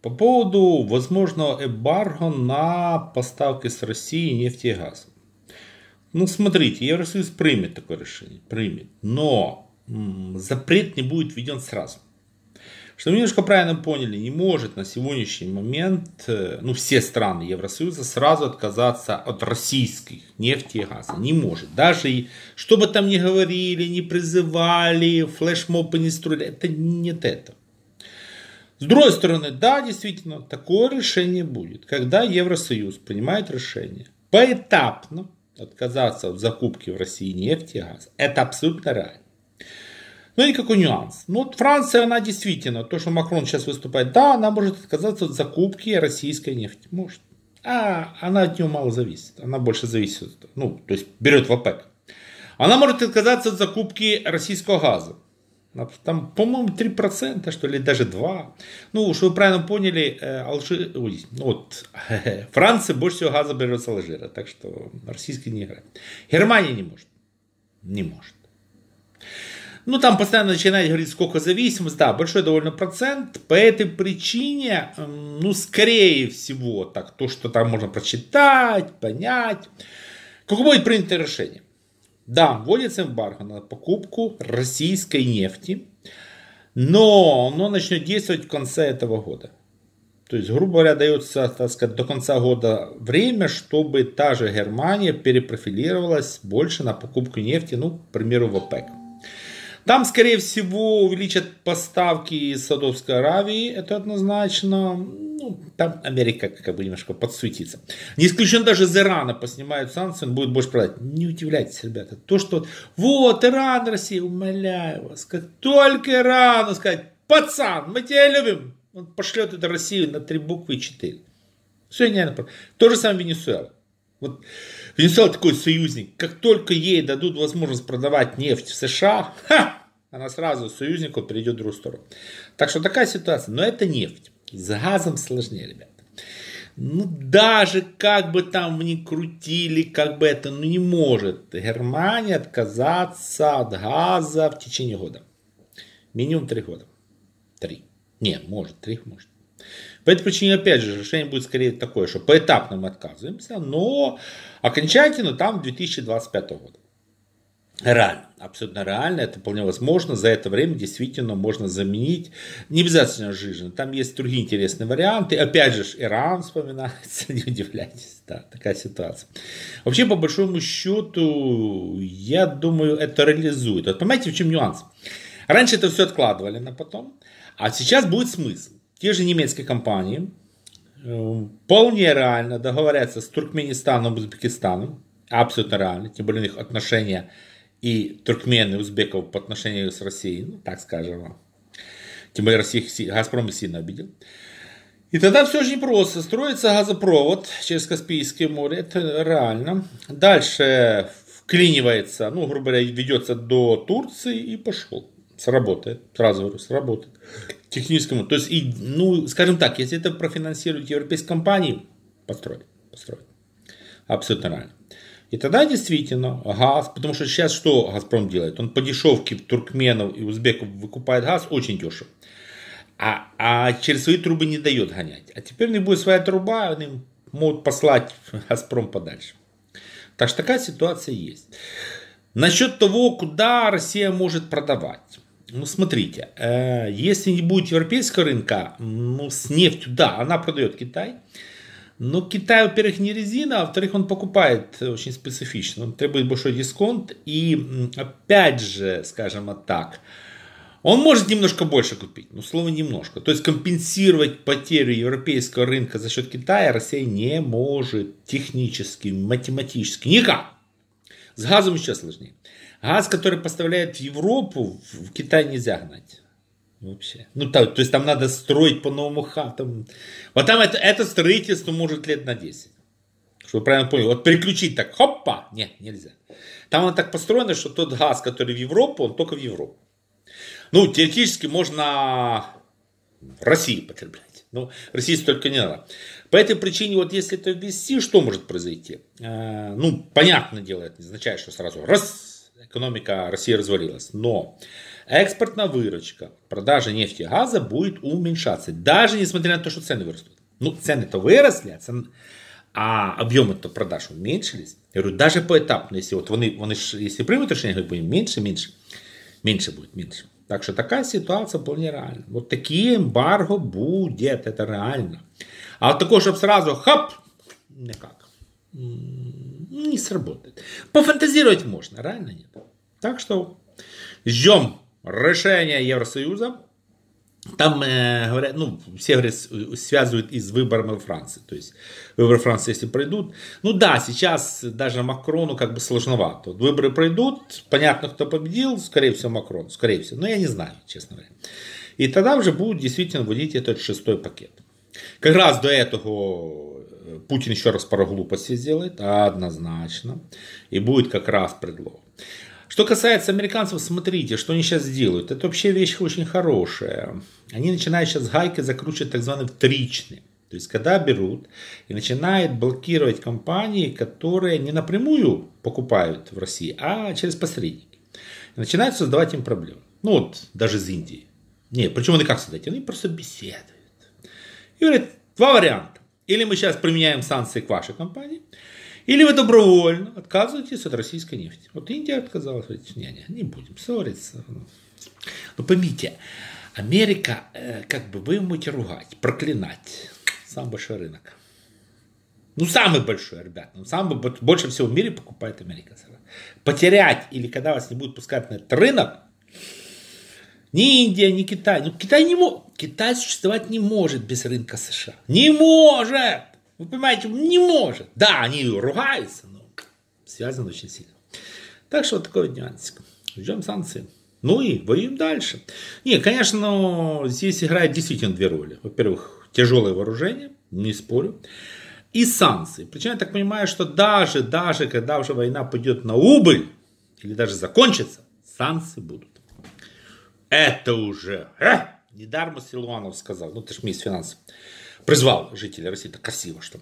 По поводу возможного эмбарго на поставки с России нефти и газа. Ну, смотрите, Евросоюз примет такое решение, примет, но запрет не будет введен сразу. Чтобы немножко правильно поняли, не может на сегодняшний момент, э, ну, все страны Евросоюза сразу отказаться от российских нефти и газа. Не может. Даже и, что бы там ни говорили, не призывали, флешмобы не строили, это нет этого. С другой стороны, да, действительно, такое решение будет, когда Евросоюз принимает решение поэтапно отказаться от закупки в России нефти и газа. Это абсолютно реально. Но никакой нюанс. Ну вот Франция, она действительно, то, что Макрон сейчас выступает, да, она может отказаться от закупки российской нефти. Может. А она от нее мало зависит. Она больше зависит, ну, то есть берет в ОПЕК. Она может отказаться от закупки российского газа. А там, по-моему, 3%, что ли, даже 2%. Ну, чтобы вы правильно поняли, э, Алжир, ой, вот, Франция больше всего газа берет с Алжира, так что российский не играет. Германия не может. Не может. Ну, там постоянно начинает говорить, сколько зависимость. Да, большой довольно процент. По этой причине, ну, скорее всего, так, то, что там можно прочитать, понять, как будет принято решение. Да, вводится эмбарго на покупку российской нефти, но оно начнет действовать в конце этого года. То есть, грубо говоря, дается, так сказать, до конца года время, чтобы та же Германия перепрофилировалась больше на покупку нефти, ну, к примеру, в ОПЕК. Там, скорее всего, увеличат поставки из Саудовской Аравии, это однозначно ну, там Америка как бы немножко подсуетится. Не исключено даже из Ирана поснимают санкции, он будет больше продать. Не удивляйтесь, ребята. То, что вот Иран, России умоляю вас, как только Ирану сказать, пацан, мы тебя любим, он пошлет это Россию на три буквы и четыре. Все нереально. То же самое Венесуэла. Вот Венесуэла такой союзник. Как только ей дадут возможность продавать нефть в США, ха, она сразу союзнику перейдет в другую сторону. Так что такая ситуация. Но это нефть. С газом сложнее, ребят. Ну, даже как бы там ни крутили, как бы это, ну, не может Германия отказаться от газа в течение года. Минимум три года. Три. Не, может, три может. По этой причине, опять же, решение будет скорее такое, что поэтапно мы отказываемся, но окончательно там 2025 года. Реально, абсолютно реально, это вполне возможно. За это время действительно можно заменить. Не обязательно жижен. Там есть другие интересные варианты. Опять же, Иран вспоминается, не удивляйтесь. Да, такая ситуация. Вообще, по большому счету, я думаю, это реализует. Вот понимаете, в чем нюанс? Раньше это все откладывали на потом, а сейчас будет смысл. Те же немецкие компании эм, вполне реально договорятся с Туркменистаном, Узбекистаном, абсолютно реально, тем более у них отношения и туркмен и узбеков по отношению с Россией, ну, так скажем. Тем более Россия, Газпром сильно обидел. И тогда все же просто. Строится газопровод через Каспийское море, это реально. Дальше вклинивается, ну, грубо говоря, ведется до Турции и пошел. Сработает, сразу говорю, сработает. Техническому, то есть, и, ну, скажем так, если это профинансируют европейские компании, построить, построить. Абсолютно реально. И тогда действительно газ, потому что сейчас что Газпром делает? Он по дешевке туркменов и узбеков выкупает газ очень дешево. А, а через свои трубы не дает гонять. А теперь у них будет своя труба, они могут послать Газпром подальше. Так что такая ситуация есть. Насчет того, куда Россия может продавать. Ну, смотрите, э, если не будет европейского рынка, ну, с нефтью, да, она продает Китай. Но ну, Китай, во-первых, не резина, а во-вторых, он покупает очень специфично. Он требует большой дисконт. И опять же, скажем так, он может немножко больше купить, но ну, слово немножко. То есть компенсировать потерю европейского рынка за счет Китая Россия не может технически, математически, никак. С газом еще сложнее. Газ, который поставляет в Европу, в Китай нельзя гнать. Вообще. Ну, то, то есть там надо строить по новому хатам. Вот там это, это строительство может лет на 10. Чтобы правильно понял. Вот переключить так, хоппа, нет, нельзя. Там оно так построено, что тот газ, который в Европу, он только в Европу. Ну, теоретически можно в России потреблять. Но России столько не надо. По этой причине, вот если это ввести, что может произойти? Э, ну, понятное дело, это не означает, что сразу раз экономика России развалилась. Но экспортная выручка, продажа нефти и газа будет уменьшаться. Даже несмотря на ну, то, что цены вырастут. Ну, цены-то выросли, а, цен... а объемы-то продаж уменьшились. Я говорю, даже поэтапно, если вот они, они если примут решение, говорю, меньше, меньше, меньше будет, меньше. Так что такая ситуация вполне реальна. Вот такие эмбарго будет, это реально. А вот такое, чтобы сразу, хап, никак. не сработает. Пофантазировать можно, реально нет. Так что ждем решения Евросоюза. Там э, говорят, ну, все говорят, э, связывают и с выборами Франции. То есть выборы Франции, если пройдут. Ну да, сейчас даже Макрону как бы сложновато. Вот выборы пройдут, понятно, кто победил, скорее всего, Макрон, скорее всего. Но я не знаю, честно говоря. И тогда уже будет действительно вводить этот шестой пакет. Как раз до этого Путин еще раз пару глупостей сделает, однозначно. И будет как раз предлог. Что касается американцев, смотрите, что они сейчас делают. Это вообще вещь очень хорошая. Они начинают сейчас гайки закручивать так званые вторичные. То есть, когда берут и начинают блокировать компании, которые не напрямую покупают в России, а через посредники. И начинают создавать им проблемы. Ну вот, даже из Индии. Не, причем они как создать? Они просто беседуют. И говорят, два варианта. Или мы сейчас применяем санкции к вашей компании, или вы добровольно отказываетесь от российской нефти. Вот Индия отказалась, говорит, не, не, не будем ссориться. Но поймите, Америка, э, как бы вы можете ругать, проклинать. сам большой рынок. Ну, самый большой, ребят. Ну, самый, больше всего в мире покупает Америка. Потерять или когда вас не будут пускать на этот рынок, ни Индия, ни Китай. Ну, Китай не мог. Китай существовать не может без рынка США. Не может! Вы понимаете, не может. Да, они ругаются, но связано очень сильно. Так что вот такой вот нюансик. Ждем санкции. Ну и воюем дальше. Не, конечно, здесь играет действительно две роли. Во-первых, тяжелое вооружение, не спорю, и санкции. Причем я так понимаю, что даже, даже когда уже война пойдет на убыль, или даже закончится, санкции будут. Это уже... А? Э, Недармо Силуанов сказал, ну ты ж мисс финансов, призвал жителей России, это красиво, что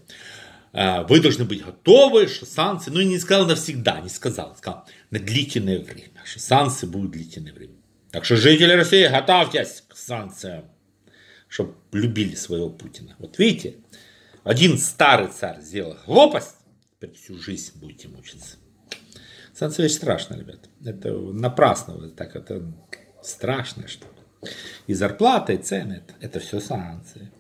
э, вы должны быть готовы, что санкции, ну и не сказал навсегда, не сказал, сказал на длительное время, что санкции будут длительное время. Так что жители России, готовьтесь к санкциям, чтобы любили своего Путина. Вот видите, один старый царь сделал глупость, теперь всю жизнь будете мучиться. Санкции очень страшно, ребят. Это напрасно, вот так это Страшная штука. И зарплата, и цены, это, это все санкции.